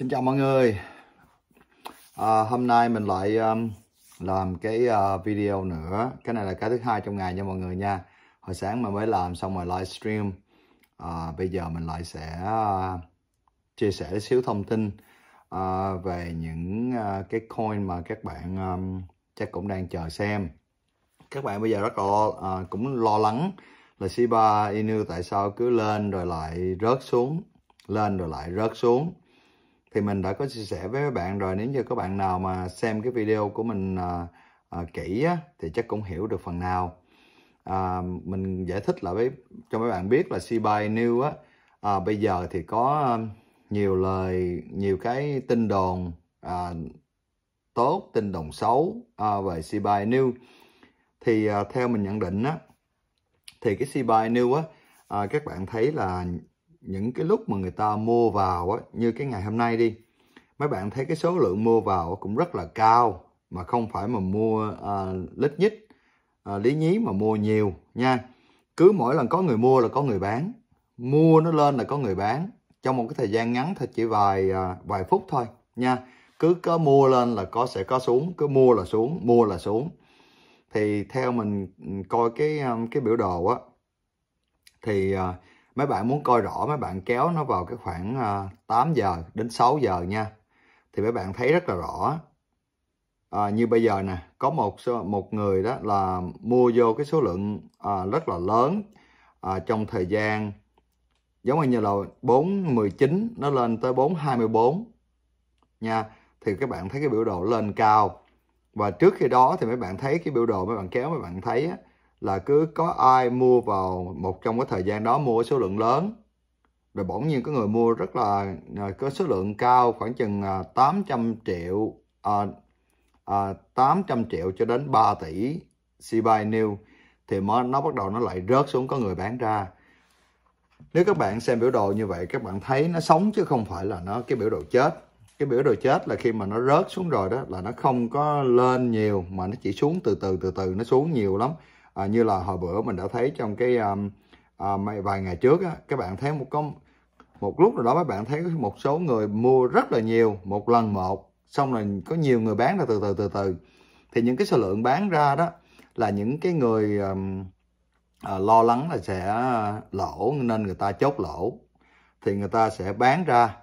Xin chào mọi người à, Hôm nay mình lại um, làm cái uh, video nữa Cái này là cái thứ hai trong ngày nha mọi người nha Hồi sáng mình mới làm xong rồi livestream à, Bây giờ mình lại sẽ uh, chia sẻ xíu thông tin uh, Về những uh, cái coin mà các bạn um, chắc cũng đang chờ xem Các bạn bây giờ rất là lo, uh, cũng lo lắng là Shiba Inu tại sao cứ lên rồi lại rớt xuống lên rồi lại rớt xuống thì mình đã có chia sẻ với các bạn rồi nếu như các bạn nào mà xem cái video của mình à, à, kỹ á, thì chắc cũng hiểu được phần nào à, mình giải thích lại với cho mấy bạn biết là CBI New á à, bây giờ thì có à, nhiều lời nhiều cái tin đồn à, tốt tin đồn xấu à, về CBI New thì à, theo mình nhận định á thì cái CBI New á à, các bạn thấy là những cái lúc mà người ta mua vào á, như cái ngày hôm nay đi mấy bạn thấy cái số lượng mua vào cũng rất là cao mà không phải mà mua à, lít nhít à, lý nhí mà mua nhiều nha cứ mỗi lần có người mua là có người bán mua nó lên là có người bán trong một cái thời gian ngắn thôi chỉ vài à, vài phút thôi nha cứ có mua lên là có sẽ có xuống cứ mua là xuống mua là xuống thì theo mình ừ, coi cái à, cái biểu đồ á thì à, mấy bạn muốn coi rõ mấy bạn kéo nó vào cái khoảng 8 ờ, giờ đến 6 giờ nha thì mấy bạn thấy rất là rõ à, như bây giờ nè có một một người đó là mua vô cái số lượng à, rất là lớn à, trong thời gian giống như là 419 nó lên tới 424 nha thì các bạn thấy cái biểu đồ lên cao và trước khi đó thì mấy bạn thấy cái biểu đồ mấy bạn kéo mấy bạn thấy á, là cứ có ai mua vào một trong cái thời gian đó mua số lượng lớn rồi bỗng nhiên có người mua rất là à, có số lượng cao khoảng chừng 800 à, triệu à, à, 800 triệu cho đến 3 tỷ CBI New thì nó, nó bắt đầu nó lại rớt xuống có người bán ra nếu các bạn xem biểu đồ như vậy các bạn thấy nó sống chứ không phải là nó cái biểu đồ chết cái biểu đồ chết là khi mà nó rớt xuống rồi đó là nó không có lên nhiều mà nó chỉ xuống từ từ từ từ nó xuống nhiều lắm à, như là hồi bữa mình đã thấy trong cái um, à, vài ngày trước á, các bạn thấy một con một lúc nào đó các bạn thấy một số người mua rất là nhiều một lần một xong rồi có nhiều người bán ra từ từ từ từ thì những cái số lượng bán ra đó là những cái người um, à, lo lắng là sẽ lỗ nên người ta chốt lỗ thì người ta sẽ bán ra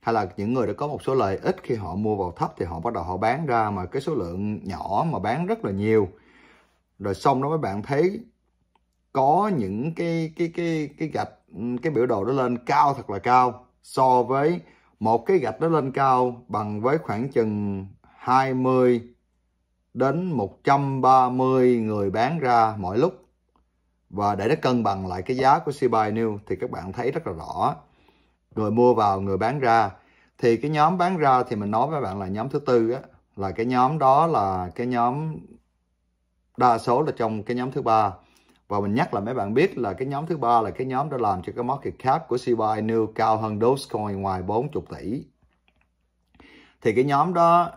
hay là những người đã có một số lợi ít khi họ mua vào thấp thì họ bắt đầu họ bán ra mà cái số lượng nhỏ mà bán rất là nhiều rồi xong đó mấy bạn thấy có những cái cái cái cái gạch cái biểu đồ nó lên cao thật là cao so với một cái gạch nó lên cao bằng với khoảng chừng 20 đến 130 người bán ra mỗi lúc và để nó cân bằng lại cái giá của CBI New thì các bạn thấy rất là rõ người mua vào người bán ra thì cái nhóm bán ra thì mình nói với bạn là nhóm thứ tư á là cái nhóm đó là cái nhóm đa số là trong cái nhóm thứ ba và mình nhắc là mấy bạn biết là cái nhóm thứ ba là cái nhóm đã làm cho cái market cap của CY New cao hơn Dogecoin ngoài 40 tỷ thì cái nhóm đó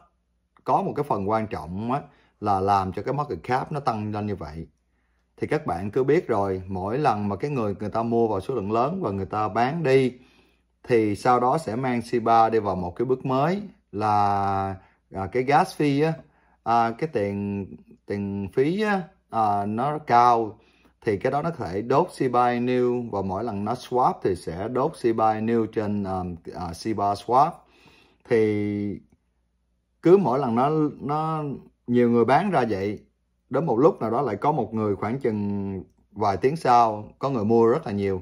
có một cái phần quan trọng á, là làm cho cái market cap nó tăng lên như vậy thì các bạn cứ biết rồi mỗi lần mà cái người người ta mua vào số lượng lớn và người ta bán đi thì sau đó sẽ mang c đi vào một cái bước mới là à, cái gas fee á, à, cái tiền tiền phí à, nó cao thì cái đó nó có thể đốt CBI new và mỗi lần nó swap thì sẽ đốt CBI new trên um, ờ, uh, ờ, CBA swap thì cứ mỗi lần nó nó nhiều người bán ra vậy đến một lúc nào đó lại có một người khoảng chừng vài tiếng sau có người mua rất là nhiều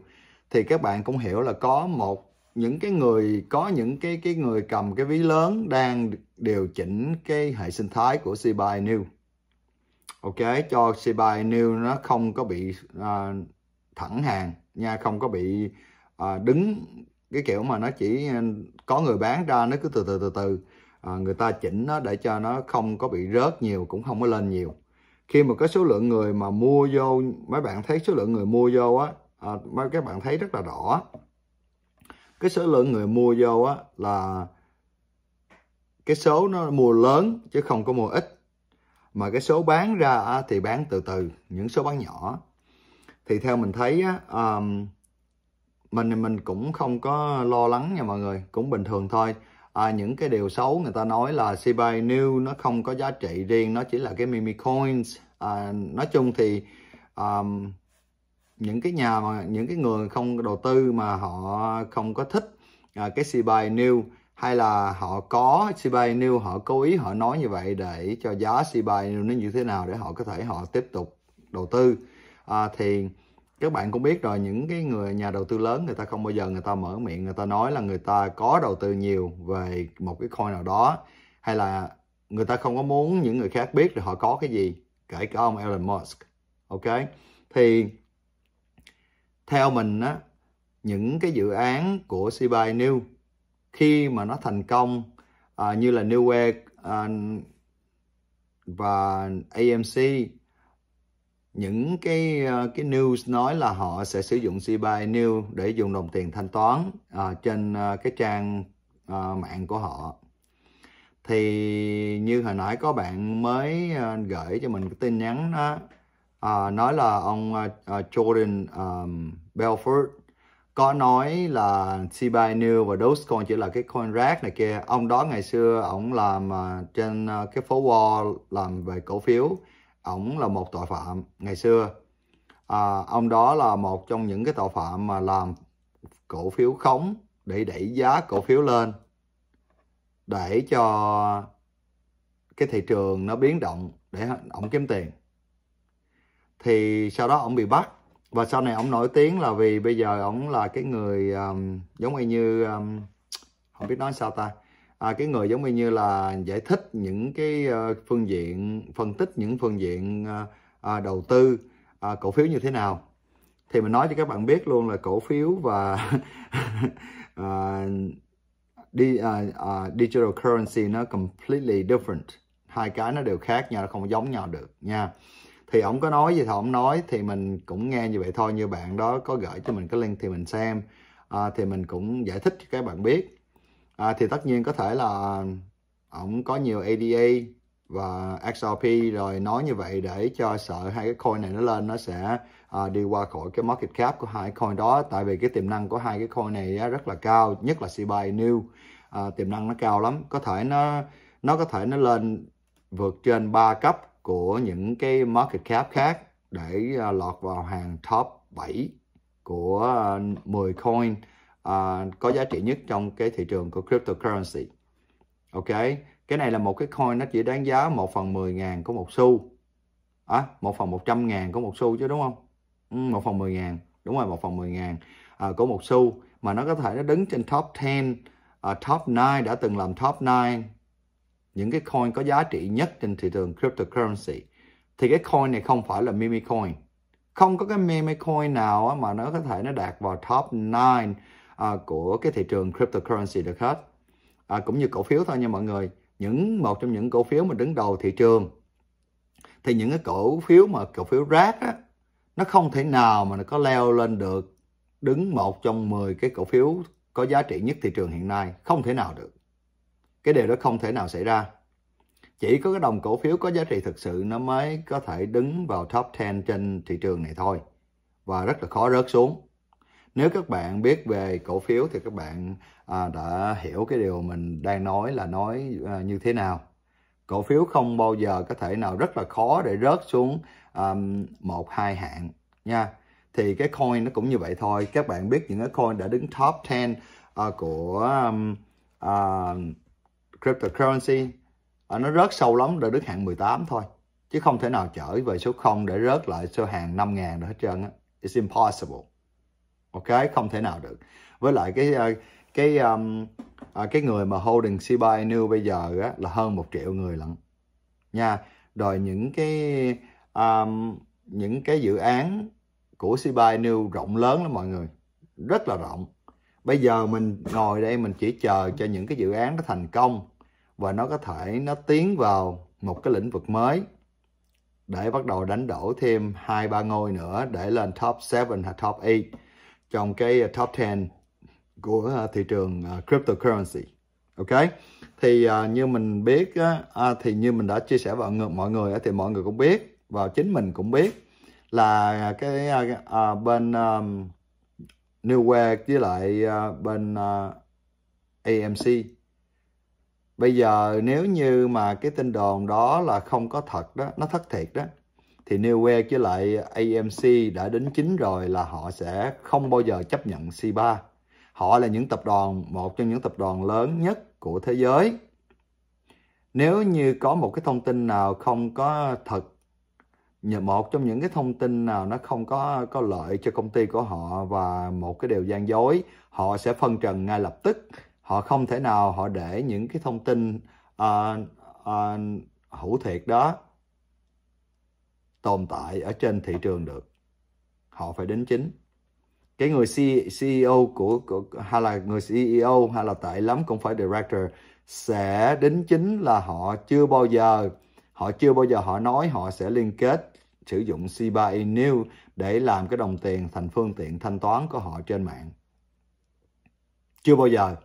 thì các bạn cũng hiểu là có một những cái người có những cái cái người cầm cái ví lớn đang điều chỉnh cái hệ sinh thái của CBI New ok cho CPI new nó không có bị à, thẳng hàng nha không có bị à, đứng cái kiểu mà nó chỉ à, có người bán ra nó cứ từ từ từ từ à, người ta chỉnh nó để cho nó không có bị rớt nhiều cũng không có lên nhiều khi mà có số lượng người mà mua vô mấy bạn thấy số lượng người mua vô á à, mấy các bạn thấy rất là rõ cái số lượng người mua vô á là cái số nó mua lớn chứ không có mua ít mà cái số bán ra thì bán từ từ những số bán nhỏ thì theo mình thấy mình mình cũng không có lo lắng nha mọi người cũng bình thường thôi à, những cái điều xấu người ta nói là CBI New nó không có giá trị riêng nó chỉ là cái meme coins à, nói chung thì um, những cái nhà mà những cái người không đầu tư mà họ không có thích à, cái CBI New hay là họ có CBNew họ cố ý họ nói như vậy để cho giá CBNew nó như thế nào để họ có thể họ tiếp tục đầu tư à, thì các bạn cũng biết rồi những cái người nhà đầu tư lớn người ta không bao giờ người ta mở miệng người ta nói là người ta có đầu tư nhiều về một cái coin nào đó hay là người ta không có muốn những người khác biết là họ có cái gì kể cả ông Elon Musk ok thì theo mình á những cái dự án của CBI New khi mà nó thành công à, như là New Way à, và AMC những cái à, cái news nói là họ sẽ sử dụng CBI New để dùng đồng tiền thanh toán à, trên à, cái trang à, mạng của họ thì như hồi nãy có bạn mới à, gửi cho mình cái tin nhắn đó à, nói là ông uh, Jordan um, Belfort có nói là Shiba Inu và Dogecoin chỉ là cái coin rác này kia ông đó ngày xưa ổng làm à, trên à, cái phố Wall làm về cổ phiếu ổng là một tội phạm ngày xưa à, ông đó là một trong những cái tội phạm mà làm cổ phiếu khống để đẩy giá cổ phiếu lên để cho cái thị trường nó biến động để ổng kiếm tiền thì sau đó ổng bị bắt và sau này ông nổi tiếng là vì bây giờ ông là cái người um, giống y như um, không biết nói sao ta à, cái người giống như là giải thích những cái uh, phương diện phân tích những phương diện uh, uh, đầu tư uh, cổ phiếu như thế nào thì mình nói cho các bạn biết luôn là cổ phiếu và uh, di, uh, uh, digital currency nó completely different hai cái nó đều khác nhau nó không giống nhau được nha thì ổng có nói gì thì ổng nói thì mình cũng nghe như vậy thôi như bạn đó có gửi cho mình cái link thì mình xem à, thì mình cũng giải thích cho các bạn biết à, thì tất nhiên có thể là ổng có nhiều ADA và XRP rồi nói như vậy để cho sợ hai cái coin này nó lên nó sẽ à, đi qua khỏi cái market cap của hai coin đó tại vì cái tiềm năng của hai cái coin này rất là cao nhất là cb New à, tiềm năng nó cao lắm có thể nó nó có thể nó lên vượt trên 3 cấp của những cái market cap khác để à, lọt vào hàng top 7 của 10 à, coin uh, có giá trị nhất trong cái thị trường của cryptocurrency. Ok, cái này là một cái coin nó chỉ đáng giá 1 phần 10 ngàn có một xu. À, 1 phần 100 ngàn có một xu chứ đúng không? Ừ, 1 phần 10 ngàn, đúng rồi 1 phần 10 ngàn uh, có một xu. Mà nó có thể nó đứng trên top 10, uh, top 9, đã từng làm top 9 những cái coin có giá trị nhất trên thị trường cryptocurrency thì cái coin này không phải là meme coin không có cái meme coin nào mà nó có thể nó đạt vào top 9 uh, à, của cái thị trường cryptocurrency được hết à, cũng như cổ phiếu thôi nha mọi người những một trong những cổ phiếu mà đứng đầu thị trường thì những cái cổ phiếu mà cổ phiếu rác á nó không thể nào mà nó có leo lên được đứng một trong 10 cái cổ phiếu có giá trị nhất thị trường hiện nay không thể nào được cái điều đó không thể nào xảy ra chỉ có cái đồng cổ phiếu có giá trị thực sự nó mới có thể đứng vào top 10 trên thị trường này thôi và rất là khó rớt xuống nếu các bạn biết về cổ phiếu thì các bạn à, đã hiểu cái điều mình đang nói là nói à, như thế nào cổ phiếu không bao giờ có thể nào rất là khó để rớt xuống um, một hai hạng nha thì cái coin nó cũng như vậy thôi các bạn biết những cái coin đã đứng top 10 uh, à, của um, uh, cryptocurrency à, nó rớt sâu lắm rồi đứt hạng 18 thôi chứ không thể nào trở về số 0 để rớt lại số hàng 5.000 được hết trơn á it's impossible ok không thể nào được với lại cái à, cái um, à, cái người mà holding CBI new bây giờ á, là hơn một triệu người lận nha rồi những cái um, những cái dự án của CBI new rộng lớn lắm mọi người rất là rộng bây giờ mình ngồi đây mình chỉ chờ cho những cái dự án nó thành công và nó có thể nó tiến vào một cái lĩnh vực mới để bắt đầu đánh đổ thêm hai ba ngôi nữa để lên top 7 hay top 8 trong cái ờ, top 10 của ờ, thị trường ờ, cryptocurrency. Ok? Thì như mình biết à, thì như mình đã chia sẻ với mọi người thì mọi người cũng biết và chính mình cũng biết là cái bên Newegg với lại à, bên à, AMC. Bây giờ nếu như mà cái tin đồn đó là không có thật đó, nó thất thiệt đó, thì Newegg với lại AMC đã đến chính rồi là họ sẽ không bao giờ chấp nhận C3. Họ là những tập đoàn, một trong những tập đoàn lớn nhất của thế giới. Nếu như có một cái thông tin nào không có thật nhờ một trong những cái thông tin nào nó không có có lợi cho công ty của họ và một cái điều gian dối họ sẽ phân trần ngay lập tức họ không thể nào họ để những cái thông tin uh, uh, hữu thiệt đó tồn tại ở trên thị trường được họ phải đến chính cái người CEO của, của hay là người CEO hay là tệ lắm cũng phải director sẽ đính chính là họ chưa bao giờ Họ chưa bao giờ họ nói họ sẽ liên kết sử dụng Shiba Inu để làm cái đồng tiền thành phương tiện thanh toán của họ trên mạng. Chưa bao giờ.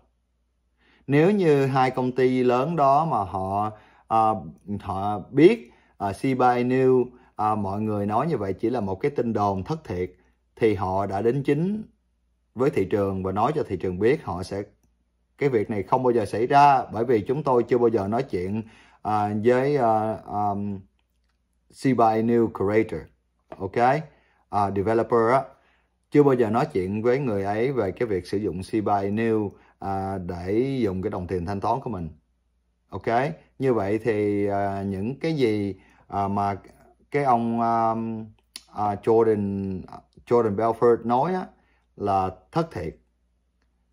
Nếu như hai công ty lớn đó mà họ uh, họ biết uh, Shiba Inu uh, mọi người nói như vậy chỉ là một cái tin đồn thất thiệt thì họ đã đến chính với thị trường và nói cho thị trường biết họ sẽ cái việc này không bao giờ xảy ra bởi vì chúng tôi chưa bao giờ nói chuyện uh, với uh, um, CBI New Creator, ok, uh, developer á, chưa bao giờ nói chuyện với người ấy về cái việc sử dụng CBI New uh, để dùng cái đồng tiền thanh toán của mình, ok. Như vậy thì uh, những cái gì uh, mà cái ông um, uh, Jordan Jordan Belfort nói á, là thất thiệt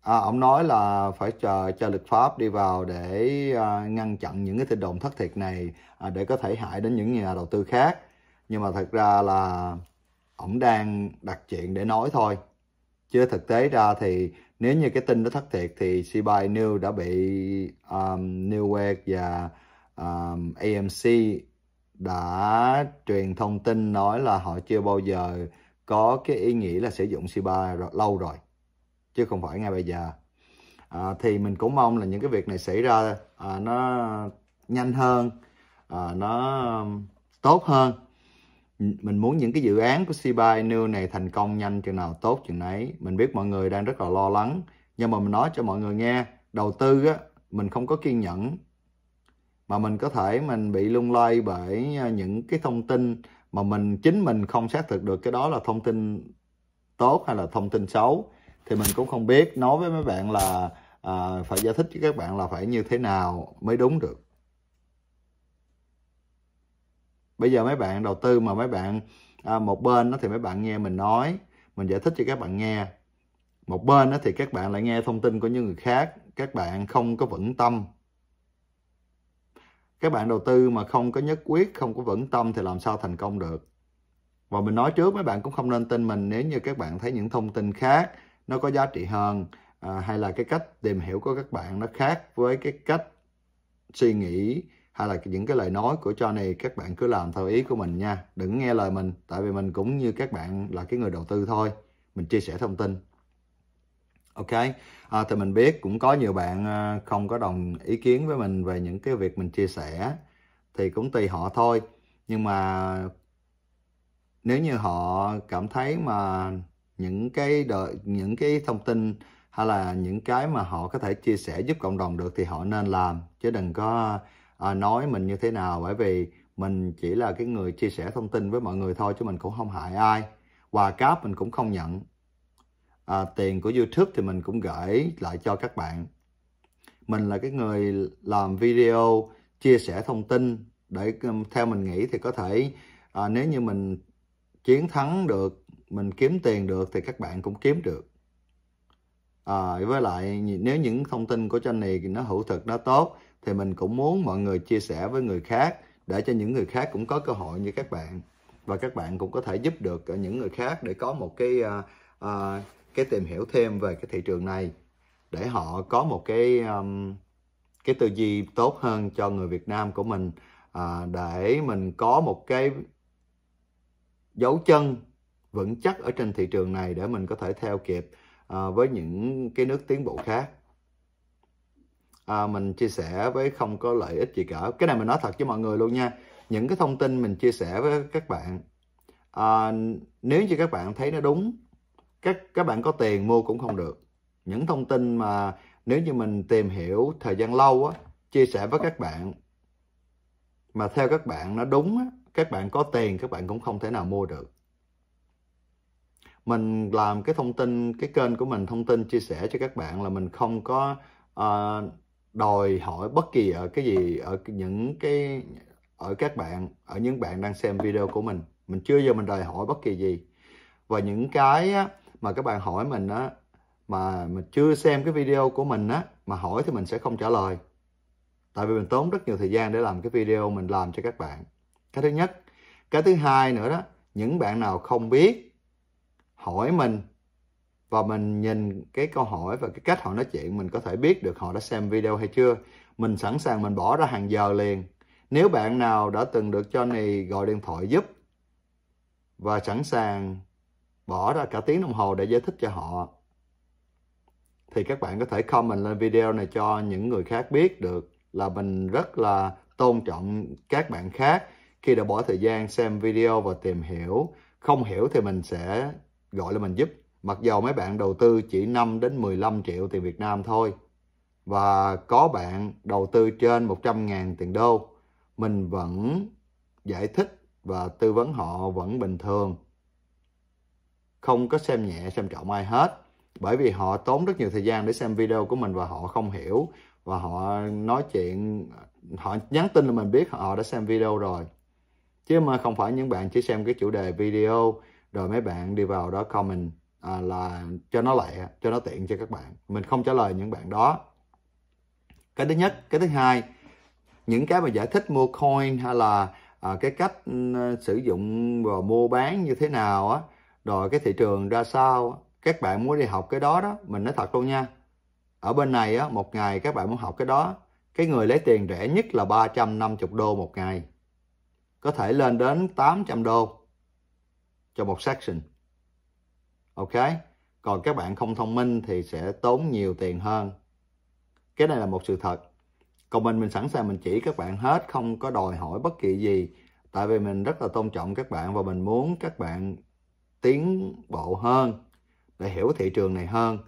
à, ông nói là phải chờ cho luật pháp đi vào để à, ngăn chặn những cái tin đồn thất thiệt này à, để có thể hại đến những nhà đầu tư khác nhưng mà thật ra là ông đang đặt chuyện để nói thôi chứ thực tế ra thì nếu như cái tin đó thất thiệt thì CBI New đã bị um, à, Newegg và um, à, AMC đã truyền thông tin nói là họ chưa bao giờ có cái ý nghĩ là sử dụng CBI lâu rồi chứ không phải ngay bây giờ à, thì mình cũng mong là những cái việc này xảy ra à, nó nhanh hơn à, nó um, tốt hơn mình muốn những cái dự án của CBI New này thành công nhanh chừng nào tốt chừng nấy mình biết mọi người đang rất là lo lắng nhưng mà mình nói cho mọi người nghe đầu tư á, mình không có kiên nhẫn mà mình có thể mình bị lung lay bởi à, những cái thông tin mà mình chính mình không xác thực được cái đó là thông tin tốt hay là thông tin xấu thì mình cũng không biết nói với mấy bạn là à, phải giải thích với các bạn là phải như thế nào mới đúng được bây giờ mấy bạn đầu tư mà mấy bạn à, một bên đó thì mấy bạn nghe mình nói mình giải thích cho các bạn nghe một bên đó thì các bạn lại nghe thông tin của những người khác các bạn không có vững tâm các bạn đầu tư mà không có nhất quyết không có vững tâm thì làm sao thành công được và mình nói trước mấy bạn cũng không nên tin mình nếu như các bạn thấy những thông tin khác nó có giá trị hơn à, hay là cái cách tìm hiểu của các bạn nó khác với cái cách suy nghĩ hay là những cái lời nói của cho này các bạn cứ làm theo ý của mình nha đừng nghe lời mình tại vì mình cũng như các bạn là cái người đầu tư thôi mình chia sẻ thông tin ok à, thì mình biết cũng có nhiều bạn à, không có đồng ý kiến với mình về những cái việc mình chia sẻ thì cũng tùy họ thôi nhưng mà nếu như họ cảm thấy mà những cái đợi những cái thông tin hay là những cái mà họ có thể chia sẻ giúp cộng đồng được thì họ nên làm chứ đừng có à, nói mình như thế nào bởi vì mình chỉ là cái người chia sẻ thông tin với mọi người thôi chứ mình cũng không hại ai quà cáp mình cũng không nhận à, tiền của youtube thì mình cũng gửi lại cho các bạn mình là cái người làm video chia sẻ thông tin để theo mình nghĩ thì có thể à, nếu như mình chiến thắng được mình kiếm tiền được thì các bạn cũng kiếm được à, với lại nếu những thông tin của Johnny này nó hữu thực nó tốt thì mình cũng muốn mọi người chia sẻ với người khác để cho những người khác cũng có cơ hội như các bạn và các bạn cũng có thể giúp được những người khác để có một cái uh, uh, cái tìm hiểu thêm về cái thị trường này để họ có một cái um, cái tư duy tốt hơn cho người Việt Nam của mình uh, để mình có một cái dấu chân vững chắc ở trên thị trường này để mình có thể theo kịp à, với những cái nước tiến bộ khác à, mình chia sẻ với không có lợi ích gì cả cái này mình nói thật với mọi người luôn nha những cái thông tin mình chia sẻ với các bạn à, nếu như các bạn thấy nó đúng các các bạn có tiền mua cũng không được những thông tin mà nếu như mình tìm hiểu thời gian lâu á chia sẻ với các bạn mà theo các bạn nó đúng á các bạn có tiền các bạn cũng không thể nào mua được mình làm cái thông tin cái kênh của mình thông tin chia sẻ cho các bạn là mình không có uh, đòi hỏi bất kỳ ở cái gì ở những cái ở các bạn ở những bạn đang xem video của mình mình chưa giờ mình đòi hỏi bất kỳ gì và những cái á, mà các bạn hỏi mình á mà mình chưa xem cái video của mình á mà hỏi thì mình sẽ không trả lời tại vì mình tốn rất nhiều thời gian để làm cái video mình làm cho các bạn cái thứ nhất cái thứ hai nữa đó những bạn nào không biết hỏi mình và mình nhìn cái câu hỏi và cái cách họ nói chuyện mình có thể biết được họ đã xem video hay chưa mình sẵn sàng mình bỏ ra hàng giờ liền nếu bạn nào đã từng được cho này gọi điện thoại giúp và sẵn sàng bỏ ra cả tiếng đồng hồ để giải thích cho họ thì các bạn có thể comment lên video này cho những người khác biết được là mình rất là tôn trọng các bạn khác khi đã bỏ thời gian xem video và tìm hiểu không hiểu thì mình sẽ gọi là mình giúp. Mặc dầu mấy bạn đầu tư chỉ 5 đến 15 triệu tiền Việt Nam thôi. Và có bạn đầu tư trên 100 ngàn tiền đô. Mình vẫn giải thích và tư vấn họ vẫn bình thường. Không có xem nhẹ, xem trọng ai hết. Bởi vì họ tốn rất nhiều thời gian để xem video của mình và họ không hiểu. Và họ nói chuyện, họ nhắn tin là mình biết họ đã xem video rồi chứ mà không phải những bạn chỉ xem cái chủ đề video rồi mấy bạn đi vào đó comment à, là cho nó lẹ cho nó tiện cho các bạn mình không trả lời những bạn đó cái thứ nhất cái thứ hai những cái mà giải thích mua coin hay là à, cái cách ừ, sử dụng và mua bán như thế nào á rồi cái thị trường ra sao các bạn muốn đi học cái đó đó mình nói thật luôn nha ở bên này á một ngày các bạn muốn học cái đó cái người lấy tiền rẻ nhất là 350 đô một ngày có thể lên đến 800 đô cho một section. Ok. Còn các bạn không thông minh thì sẽ tốn nhiều tiền hơn. Cái này là một sự thật. Còn mình mình sẵn sàng mình chỉ các bạn hết, không có đòi hỏi bất kỳ gì. Tại vì mình rất là tôn trọng các bạn và mình muốn các bạn tiến bộ hơn để hiểu thị trường này hơn.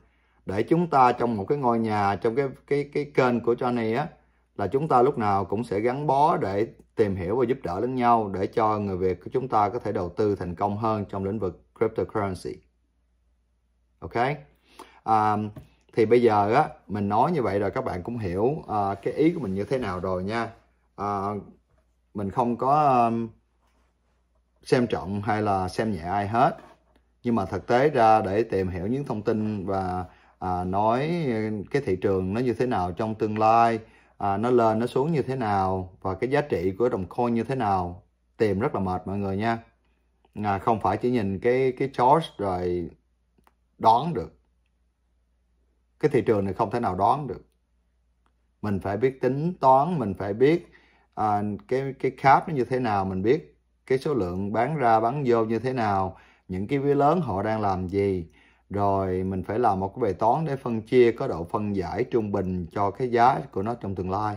Để chúng ta trong một cái ngôi nhà, trong cái cái cái kênh của Johnny á, là chúng ta lúc nào cũng sẽ gắn bó để tìm hiểu và giúp đỡ lẫn nhau để cho người Việt của chúng ta có thể đầu tư thành công hơn trong lĩnh vực cryptocurrency. Ok? Um, thì bây giờ á mình nói như vậy rồi các bạn cũng hiểu uh, cái ý của mình như thế nào rồi nha. Uh, mình không có um, xem trọng hay là xem nhẹ ai hết. Nhưng mà thực tế ra để tìm hiểu những thông tin và à, nói cái thị trường nó như thế nào trong tương lai à, nó lên nó xuống như thế nào và cái giá trị của đồng coin như thế nào tìm rất là mệt mọi người nha à, không phải chỉ nhìn cái cái chart rồi đoán được cái thị trường này không thể nào đoán được mình phải biết tính toán mình phải biết à, cái cái cap nó như thế nào mình biết cái số lượng bán ra bán vô như thế nào những cái vía lớn họ đang làm gì rồi mình phải làm một cái bài toán để phân chia có độ phân giải trung bình cho cái giá của nó trong tương lai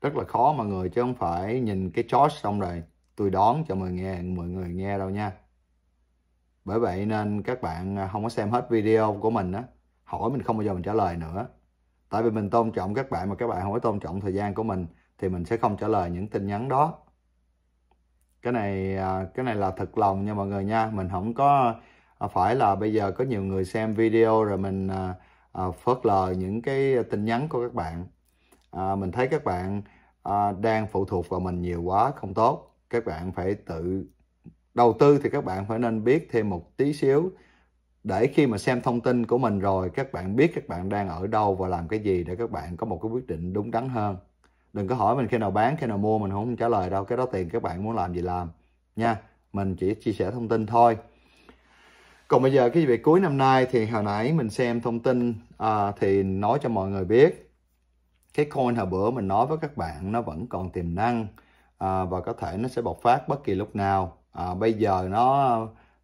rất là khó mọi người chứ không phải nhìn cái chart xong rồi tôi đón cho mọi nghe mọi người nghe đâu nha bởi vậy nên các bạn không có xem hết video của mình á hỏi mình không bao giờ mình trả lời nữa tại vì mình tôn trọng các bạn mà các bạn không có tôn trọng thời gian của mình thì mình sẽ không trả lời những tin nhắn đó cái này à, cái này là thật lòng nha mọi người nha mình không có À, phải là bây giờ có nhiều người xem video rồi mình à, à, phớt lờ những cái tin nhắn của các bạn à, mình thấy các bạn à, đang phụ thuộc vào mình nhiều quá không tốt các bạn phải tự đầu tư thì các bạn phải nên biết thêm một tí xíu để khi mà xem thông tin của mình rồi các bạn biết các bạn đang ở đâu và làm cái gì để các bạn có một cái quyết định đúng đắn hơn đừng có hỏi mình khi nào bán khi nào mua mình không trả lời đâu cái đó tiền các bạn muốn làm gì làm nha mình chỉ chia sẻ thông tin thôi còn bây giờ cái về cuối năm nay thì hồi nãy mình xem thông tin à, thì nói cho mọi người biết cái coin hồi bữa mình nói với các bạn nó vẫn còn tiềm năng à, và có thể nó sẽ bộc phát bất kỳ lúc nào. À, bây giờ nó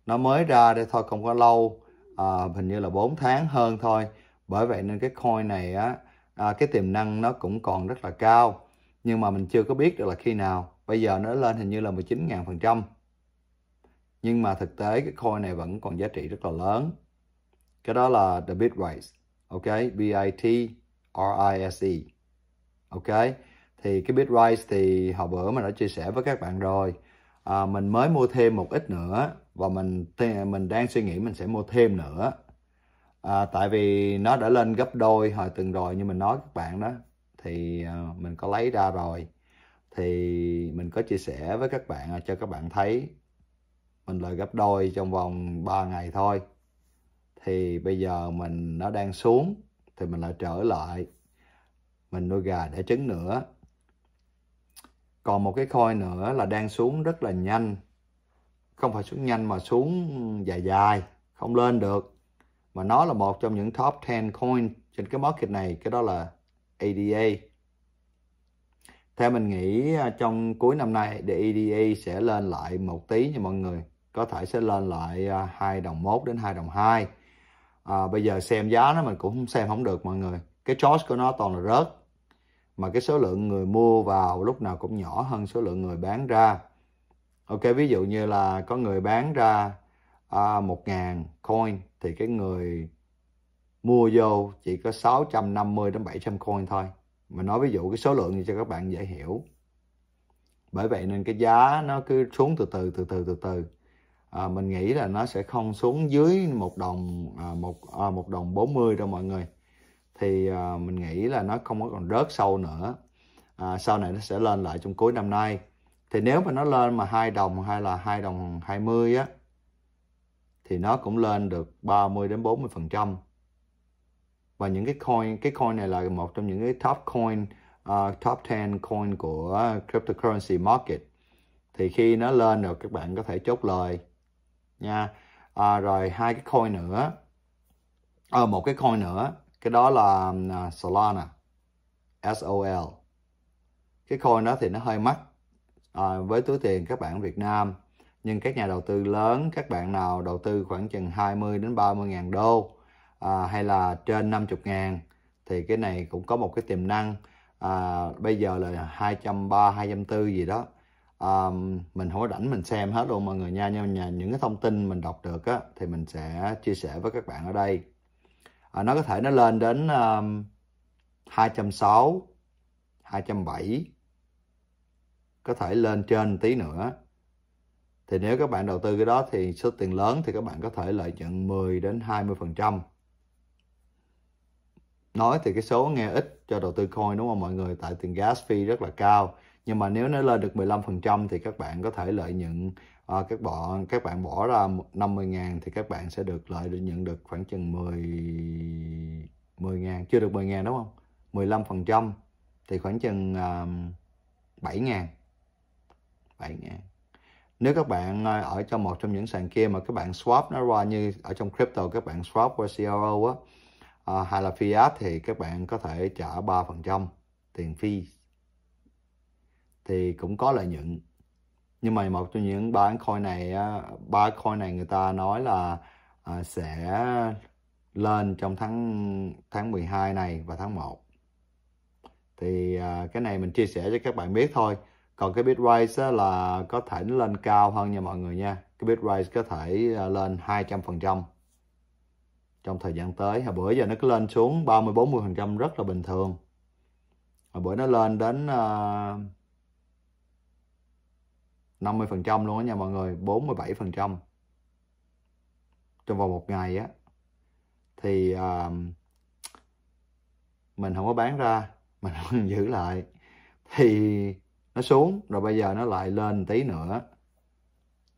nó mới ra đây thôi không có lâu à, hình như là 4 tháng hơn thôi. Bởi vậy nên cái coin này á à, cái tiềm năng nó cũng còn rất là cao nhưng mà mình chưa có biết được là khi nào. Bây giờ nó lên hình như là 19.000% nhưng mà thực tế cái coin này vẫn còn giá trị rất là lớn cái đó là the Bitrise ok B I T R I S E ok thì cái Bitrise thì hồi bữa mình đã chia sẻ với các bạn rồi à, mình mới mua thêm một ít nữa và mình mình đang suy nghĩ mình sẽ mua thêm nữa à, tại vì nó đã lên gấp đôi hồi tuần rồi như mình nói các bạn đó thì à, mình có lấy ra rồi thì mình có chia sẻ với các bạn à, cho các bạn thấy mình lời gấp đôi trong vòng 3 ngày thôi thì bây giờ mình nó đang xuống thì mình lại trở lại mình nuôi gà để trứng nữa còn một cái khôi nữa là đang xuống rất là nhanh không phải xuống nhanh mà xuống dài dài không lên được mà nó là một trong những top 10 coin trên cái market này cái đó là ADA theo mình nghĩ à, trong cuối năm nay thì ADA sẽ lên lại một tí nha mọi người có thể sẽ lên lại à, hai đồng 1 đến hai đồng 2 à, bây giờ xem giá nó mình cũng xem không được mọi người cái chốt của nó toàn là rớt mà cái số lượng người mua vào lúc nào cũng nhỏ hơn số lượng người bán ra ok ví dụ như là có người bán ra à, 1.000 coin thì cái người mua vô chỉ có 650 đến 700 coin thôi mà nói ví dụ cái số lượng như cho các bạn dễ hiểu bởi vậy nên cái giá nó cứ xuống từ từ từ từ từ từ à, mình nghĩ là nó sẽ không xuống dưới một đồng à, một à, một đồng 40 đâu mọi người thì à, mình nghĩ là nó không có còn rớt sâu nữa à, sau này nó sẽ lên lại trong cuối năm nay thì nếu mà nó lên mà hai đồng hay là hai đồng 20 á thì nó cũng lên được 30 đến 40 phần trăm và những cái coin cái coin này là một trong những cái top coin uh, top 10 coin của cryptocurrency market thì khi nó lên rồi các bạn có thể chốt lời nha à, rồi hai cái coin nữa à, một cái coin nữa cái đó là à, Solana SOL cái coin đó thì nó hơi mắc à, với túi tiền các bạn Việt Nam nhưng các nhà đầu tư lớn các bạn nào đầu tư khoảng chừng 20 đến 30 ngàn đô à, hay là trên 50 ngàn thì cái này cũng có một cái tiềm năng à, bây giờ là 230 240 gì đó um, mình không có rảnh mình xem hết luôn mọi người nha nhưng mà những cái thông tin mình đọc được á, thì mình sẽ chia sẻ với các bạn ở đây à, nó có thể nó lên đến um, 260 270 có thể lên trên tí nữa thì nếu các bạn đầu tư cái đó thì số tiền lớn thì các bạn có thể lợi nhuận 10 đến 20 phần trăm nói thì cái số nghe ít cho đầu tư coin đúng không mọi người tại tiền gas fee rất là cao nhưng mà nếu nó lên được 15% thì các bạn có thể lợi nhuận à, các bạn các bạn bỏ ra 50 ngàn thì các bạn sẽ được lợi nhận được khoảng chừng 10 10 ngàn chưa được 10 ngàn đúng không 15 phần trăm thì khoảng chừng uh, ờ, 7 ngàn 7 ngàn nếu các bạn ờ, ở trong một trong những sàn kia mà các bạn swap nó ra như ở trong crypto các bạn swap qua CRO á à, hay là fiat thì các bạn có thể trả 3 phần trăm tiền phí thì cũng có lợi nhuận nhưng mà một trong những ba coin này ba coin này người ta nói là à, sẽ lên trong tháng tháng 12 này và tháng 1 thì à, cái này mình chia sẻ cho các bạn biết thôi còn cái Bitrise là có thể lên cao hơn nha mọi người nha cái Bitrise có thể à, lên 200 phần trăm trong thời gian tới hồi bữa giờ nó cứ lên xuống 30 40 phần trăm rất là bình thường hồi bữa nó lên đến 50% luôn á nha mọi người 47% trong vòng một ngày á thì uh, mình không có bán ra mình không giữ lại thì nó xuống rồi bây giờ nó lại lên tí nữa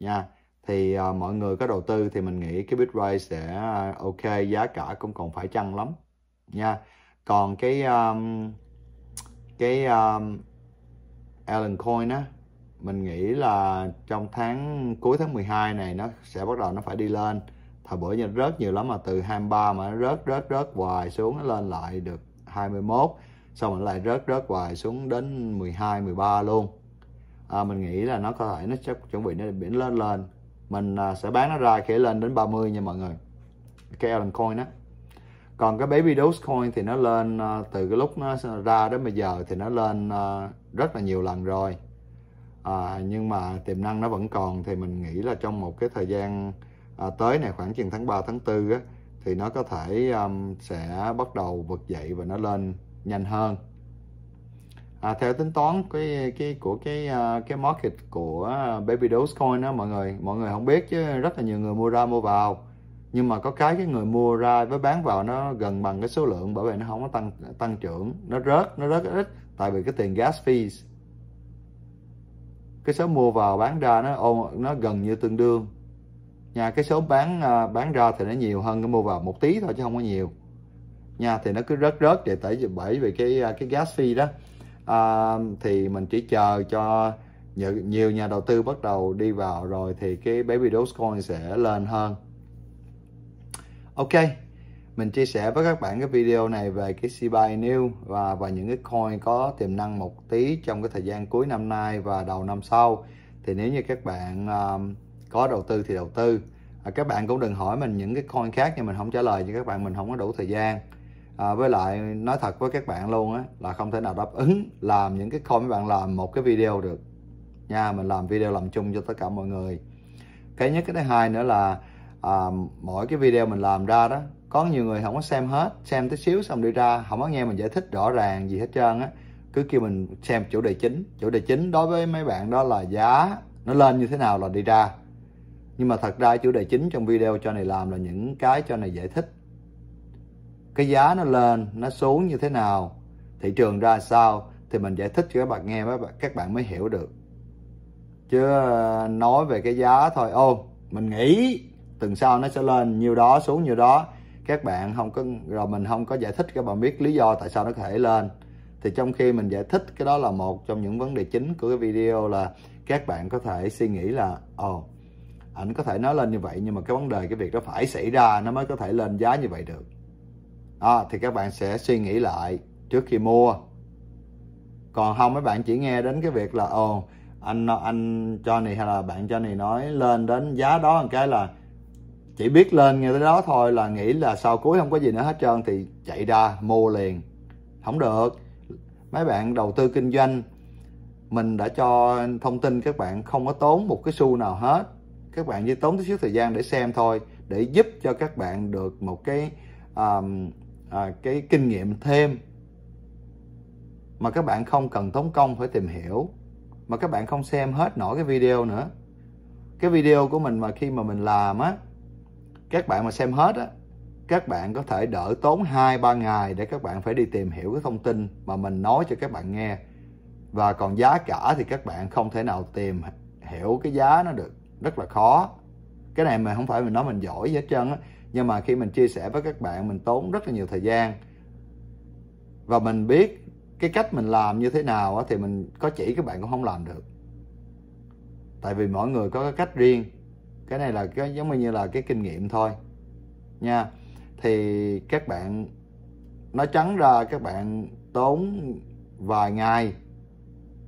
nha thì uh, mọi người có đầu tư thì mình nghĩ cái Bitrace sẽ à, ok giá cả cũng còn phải chăng lắm nha còn cái um, cái um, Allen coin á mình nghĩ là trong tháng cuối tháng 12 này nó sẽ bắt đầu nó phải đi lên thời bữa giờ rớt nhiều lắm mà từ 23 mà nó rớt rớt rớt hoài xuống nó lên lại được 21 xong mình lại rớt rớt hoài xuống đến 12 13 luôn à, mình nghĩ là nó có thể nó sẽ chuẩn bị nó biển lên lên mình à, sẽ bán nó ra khi lên đến 30 nha mọi người cái Allen coin đó còn cái baby coin thì nó lên à, từ cái lúc nó ra đến bây giờ thì nó lên à, rất là nhiều lần rồi à, nhưng mà tiềm năng nó vẫn còn thì mình nghĩ là trong một cái thời gian à, tới này khoảng chừng tháng 3 tháng 4 á, thì nó có thể um, sẽ bắt đầu vực dậy và nó lên nhanh hơn à, theo tính toán cái cái của cái à, cái market của baby Dogecoin đó mọi người mọi người không biết chứ rất là nhiều người mua ra mua vào nhưng mà có cái cái người mua ra với bán vào nó gần bằng cái số lượng bởi vì nó không có tăng tăng trưởng nó rớt nó rớt ít tại vì cái tiền gas fees cái số mua vào bán ra nó nó gần như tương đương nha cái số bán à, bán ra thì nó nhiều hơn cái mua vào một tí thôi chứ không có nhiều nha thì nó cứ rớt rớt để tại bởi vì cái à, cái gas fee đó à, thì mình chỉ chờ cho nhiều, nhiều nhà đầu tư bắt đầu đi vào rồi thì cái baby Dogecoin sẽ lên hơn ok mình chia sẻ với các bạn cái video này về cái CBI New và và những cái coin có tiềm năng một tí trong cái thời gian cuối năm nay và đầu năm sau thì nếu như các bạn um, có đầu tư thì đầu tư à, các bạn cũng đừng hỏi mình những cái coin khác nhưng mình không trả lời cho các bạn mình không có đủ thời gian à, với lại nói thật với các bạn luôn á là không thể nào đáp ứng làm những cái coin bạn làm một cái video được nha mình làm video làm chung cho tất cả mọi người cái nhất cái thứ hai nữa là à, mỗi cái video mình làm ra đó có nhiều người không có xem hết xem tí xíu xong đi ra không có nghe mình giải thích rõ ràng gì hết trơn á cứ kêu mình xem chủ đề chính chủ đề chính đối với mấy bạn đó là giá nó lên như thế nào là đi ra nhưng mà thật ra chủ đề chính trong video cho này làm là những cái cho này giải thích cái giá nó lên nó xuống như thế nào thị trường ra sao thì mình giải thích cho các bạn nghe các bạn mới hiểu được chứ ờ, nói về cái giá thôi ô mình nghĩ tuần sau nó sẽ lên nhiêu đó xuống nhiêu đó các bạn không có rồi mình không có giải thích các bạn biết lý do tại sao nó có thể lên thì trong khi mình giải thích cái đó là một trong những vấn đề chính của cái video là các bạn có thể suy nghĩ là ồ oh, ảnh có thể nói lên như vậy nhưng mà cái vấn đề cái việc đó phải xảy ra nó mới có thể lên giá như vậy được à, thì các bạn sẽ suy nghĩ lại trước khi mua còn không mấy bạn chỉ nghe đến cái việc là ồ oh, anh anh cho này hay là bạn cho này nói lên đến giá đó một cái là chỉ biết lên nghe tới đó thôi là nghĩ là sau cuối không có gì nữa hết trơn thì chạy ra mua liền không được mấy bạn đầu tư kinh doanh mình đã cho thông tin các bạn không có tốn một cái xu nào hết các bạn chỉ tốn tí xíu thời gian để xem thôi để giúp cho các bạn được một cái um, à, cái kinh nghiệm thêm mà các bạn không cần tốn công phải tìm hiểu mà các bạn không xem hết nổi cái video nữa cái video của mình mà khi mà mình làm á các bạn mà xem hết á các bạn có thể đỡ tốn 2-3 ngày để các bạn phải đi tìm hiểu cái thông tin mà mình nói cho các bạn nghe và còn giá cả thì các bạn không thể nào tìm hiểu cái giá nó được rất là khó cái này mà không phải mình nói mình giỏi gì hết trơn á nhưng mà khi mình chia sẻ với các bạn mình tốn rất là nhiều thời gian và mình biết cái cách mình làm như thế nào á, thì mình có chỉ các bạn cũng không làm được tại vì mỗi người có cái cách riêng cái này là cái giống như là cái kinh nghiệm thôi nha thì các bạn nói trắng ra các bạn tốn vài ngày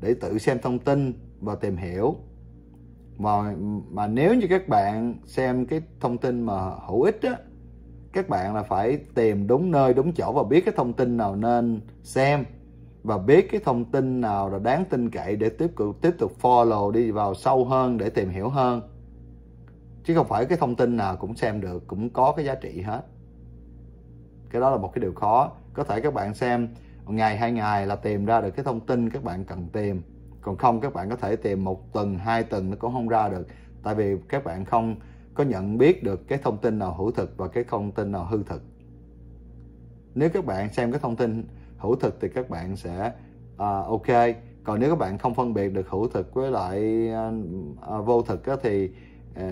để tự xem thông tin và tìm hiểu mà mà nếu như các bạn xem cái thông tin mà hữu ích á các bạn là phải tìm đúng nơi đúng chỗ và biết cái thông tin nào nên xem và biết cái thông tin nào là đáng tin cậy để tiếp tục tiếp tục follow đi vào sâu hơn để tìm hiểu hơn chứ không phải cái thông tin nào cũng xem được cũng có cái giá trị hết cái đó là một cái điều khó có thể các bạn xem ngày hai ngày là tìm ra được cái thông tin các bạn cần tìm còn không các bạn có thể tìm một tuần hai tuần nó cũng không ra được tại vì các bạn không có nhận biết được cái thông tin nào hữu thực và cái thông tin nào hư thực nếu các bạn xem cái thông tin hữu thực thì các bạn sẽ uh, ok còn nếu các bạn không phân biệt được hữu thực với lại uh, uh, vô thực á, thì uh,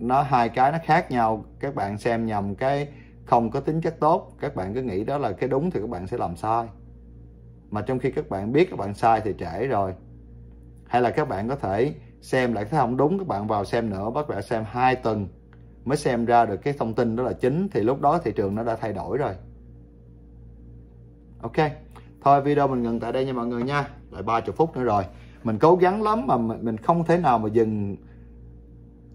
nó hai cái nó khác nhau các bạn xem nhầm cái không có tính chất tốt các bạn cứ nghĩ đó là cái đúng thì các bạn sẽ làm sai mà trong khi các bạn biết các bạn sai thì trễ rồi hay là các bạn có thể xem lại cái không đúng các bạn vào xem nữa các bạn xem hai tuần mới xem ra được cái thông tin đó là chính thì lúc đó thị trường nó đã thay đổi rồi ok thôi video mình ngừng tại đây nha mọi người nha lại ba chục phút nữa rồi mình cố gắng lắm mà mình không thể nào mà dừng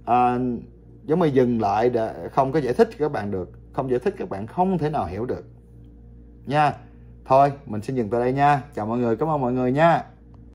uh, giống như dừng lại để không có giải thích cho các bạn được không giải thích các bạn không thể nào hiểu được nha thôi mình xin dừng tại đây nha chào mọi người cảm ơn mọi người nha